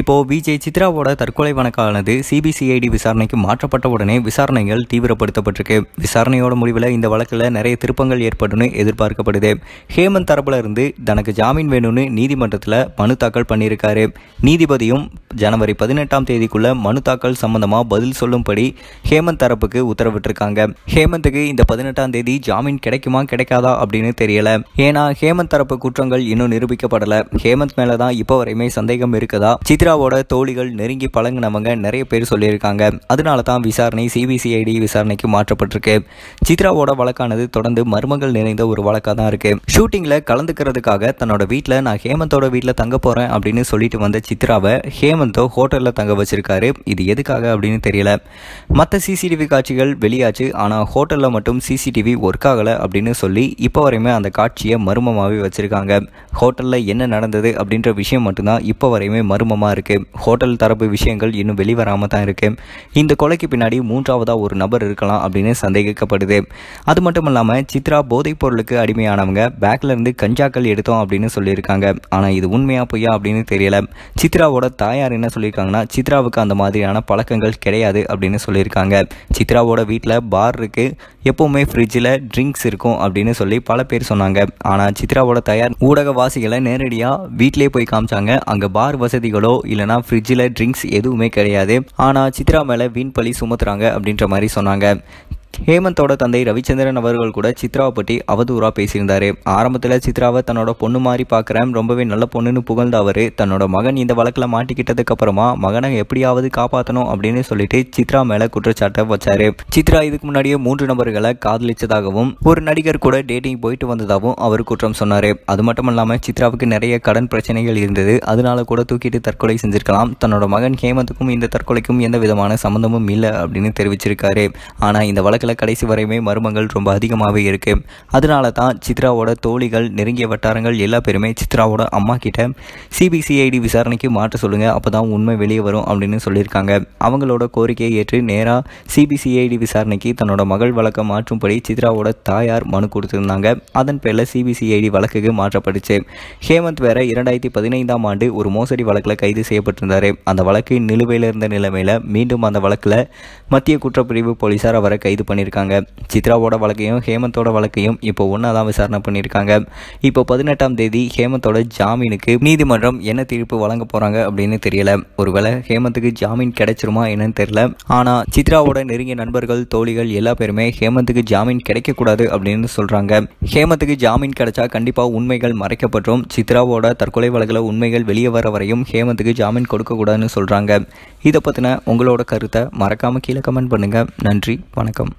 இப்போது விஜய் சித்ராவோட தற்கொலை வழக்கானது சிபிசிஐடி விசாரணைக்கு மாற்றப்பட்ட உடனே விசாரணைகள் தீவிரப்படுத்தப்பட்டிருக்கு விசாரணையோட முடிவில் இந்த வழக்கில் நிறைய திருப்பங்கள் ஏற்படும்னு எதிர்பார்க்கப்படுது ஹேமந்த் தரப்புல இருந்து தனக்கு ஜாமீன் வேணும்னு நீதிமன்றத்தில் மனு தாக்கல் பண்ணியிருக்காரு நீதிபதியும் ஜனவரி பதினெட்டாம் தேதிக்குள்ள மனு தாக்கல் சம்பந்தமா பதில் சொல்லும்படி ஹேமந்த் தரப்புக்கு உத்தரவிட்டிருக்காங்க ஹேமந்துக்கு இந்த பதினெட்டாம் தேதி ஜாமீன் கிடைக்குமா கிடைக்காதா அப்படின்னு தெரியல ஏன்னா ஹேமந்த் தரப்பு குற்றங்கள் இன்னும் நிரூபிக்கப்படல ஹேமந்த் மேலதான் தான் இப்போ வரையுமே சந்தேகம் இருக்குதா சித்ரா சித்ராவோட தோழிகள் நெருங்கி பழங்கினவங்க நிறைய பேர் சொல்லியிருக்காங்க அதனால தான் விசாரணை சிபிசிஐடி விசாரணைக்கு மாற்றப்பட்டிருக்கு சித்ராவோட வழக்கானது தொடர்ந்து மர்மங்கள் நிறைந்த ஒரு வழக்காக தான் இருக்கு ஷூட்டிங்கில் கலந்துக்கிறதுக்காக தன்னோட வீட்டில் நான் ஹேமந்தோட வீட்டில் தங்க போகிறேன் அப்படின்னு சொல்லிட்டு வந்த சித்ராவை ஹேமந்தோ ஹோட்டலில் தங்க வச்சிருக்காரு இது எதுக்காக அப்படின்னு தெரியல மற்ற சிசிடிவி காட்சிகள் வெளியாச்சு ஆனால் ஹோட்டலில் மட்டும் சிசிடிவி ஒர்க் ஆகலை அப்படின்னு சொல்லி இப்போ வரையுமே அந்த காட்சியை மர்மமாகவே வச்சுருக்காங்க ஹோட்டலில் என்ன நடந்தது அப்படின்ற விஷயம் மட்டும்தான் இப்போ வரையுமே மர்மமாக தான் இருக்குது ஹோட்டல் தரப்பு விஷயங்கள் இன்னும் வெளிவராமல் தான் இருக்குது இந்த கொலைக்கு பின்னாடி மூன்றாவதாக ஒரு நபர் இருக்கலாம் அப்படின்னு சந்தேகிக்கப்படுது அது மட்டும் இல்லாமல் சித்ரா போதைப் பொருளுக்கு அடிமையானவங்க பேக்லேருந்து கஞ்சாக்கள் எடுத்தோம் அப்படின்னு சொல்லியிருக்காங்க ஆனால் இது உண்மையாக பொய்யா அப்படின்னு தெரியல சித்ராவோட தாயார் என்ன சொல்லியிருக்காங்கன்னா சித்ராவுக்கு அந்த மாதிரியான பழக்கங்கள் கிடையாது அப்படின்னு சொல்லியிருக்காங்க சித்ராவோட வீட்டில் பார் இருக்குது எப்போவுமே ஃப்ரிட்ஜில் ட்ரிங்க்ஸ் இருக்கும் அப்படின்னு சொல்லி பல பேர் சொன்னாங்க ஆனால் சித்ராவோட தயார் ஊடகவாசிகளை நேரடியாக வீட்டிலே போய் காமிச்சாங்க அங்கே பார் வசதிகளோ இல்லைனா ஃப்ரிட்ஜில் ட்ரிங்க்ஸ் எதுவுமே கிடையாது ஆனால் சித்ரா மேலே வீண் பழி சுமத்துறாங்க அப்படின்ற மாதிரி சொன்னாங்க ஹேமந்தோட தந்தை ரவிச்சந்திரன் அவர்கள் கூட சித்ராவை பற்றி அவதூறாக பேசியிருந்தார் ஆரம்பத்தில் சித்ராவை தன்னோட பொண்ணு மாதிரி பார்க்குறேன் ரொம்பவே நல்ல பொண்ணுன்னு புகழ்ந்த அவர் தன்னோட மகன் இந்த வழக்கில் மாட்டிக்கிட்டதுக்கப்புறமா மகனை எப்படியாவது காப்பாற்றணும் அப்படின்னு சொல்லிட்டு சித்ரா மேலே குற்றச்சாட்டை வச்சார் சித்ரா இதுக்கு முன்னாடியே மூன்று நபர்களை காதலிச்சதாகவும் ஒரு நடிகர் கூட டேட்டிங் போயிட்டு வந்ததாகவும் அவர் குற்றம் சொன்னார் அது மட்டும் இல்லாமல் சித்ராவுக்கு நிறைய கடன் பிரச்சனைகள் இருந்தது அதனால கூட தூக்கிட்டு தற்கொலை செஞ்சிருக்கலாம் தன்னோட மகன் ஹேமந்துக்கும் இந்த தற்கொலைக்கும் எந்த விதமான சம்மந்தமும் இல்லை அப்படின்னு தெரிவிச்சிருக்காரு ஆனால் இந்த வழக்கு ஆண்டுகள கடைசி வரையுமே மருமங்கள் ரொம்ப அதிகமாகவே இருக்குது அதனால தான் சித்ராவோட தோழிகள் நெருங்கிய வட்டாரங்கள் எல்லா பேருமே சித்ராவோட அம்மா கிட்ட சிபிசிஐடி விசாரணைக்கு மாற்ற சொல்லுங்கள் அப்போ தான் உண்மை வெளியே வரும் அப்படின்னு சொல்லியிருக்காங்க அவங்களோட கோரிக்கையை ஏற்று நேராக சிபிசிஐடி விசாரணைக்கு தன்னோட மகள் வழக்கம் மாற்றும்படி சித்ராவோட தாயார் மனு கொடுத்துருந்தாங்க அதன் பேரில் சிபிசிஐடி வழக்குக்கு மாற்றப்பட்டுச்சு ஹேமந்த் வேற இரண்டாயிரத்தி பதினைந்தாம் ஆண்டு ஒரு மோசடி வழக்கில் கைது செய்யப்பட்டிருந்தார் அந்த வழக்கு நிலுவையில் இருந்த நிலைமையில் மீண்டும் அந்த வழக்கில் மத்திய குற்றப்பிரிவு போலீஸார் அவரை கைது பண்ணி பண்ணியிருக்காங்க சித்ராவோட வழக்கையும் ஹேமந்தோட வழக்கையும் இப்போ ஒன்றா தான் விசாரணை பண்ணியிருக்காங்க இப்போ பதினெட்டாம் தேதி ஹேமந்தோட ஜாமீனுக்கு நீதிமன்றம் என்ன தீர்ப்பு வழங்க போகிறாங்க அப்படின்னு தெரியல ஒருவேளை ஹேமந்துக்கு ஜாமீன் கிடைச்சிருமா என்னன்னு தெரியல ஆனால் சித்ராவோட நெருங்கிய நண்பர்கள் தோழிகள் எல்லா பேருமே ஹேமந்துக்கு ஜாமீன் கிடைக்கக்கூடாது அப்படின்னு சொல்கிறாங்க ஹேமத்துக்கு ஜாமீன் கிடைச்சா கண்டிப்பாக உண்மைகள் மறைக்கப்பட்டும் சித்ராவோட தற்கொலை வழக்கில் உண்மைகள் வெளியே வர வரையும் ஹேமத்துக்கு ஜாமீன் கொடுக்கக்கூடாதுன்னு சொல்கிறாங்க இதை பற்றின உங்களோட கருத்தை மறக்காமல் கீழே கமெண்ட் பண்ணுங்கள் நன்றி வணக்கம்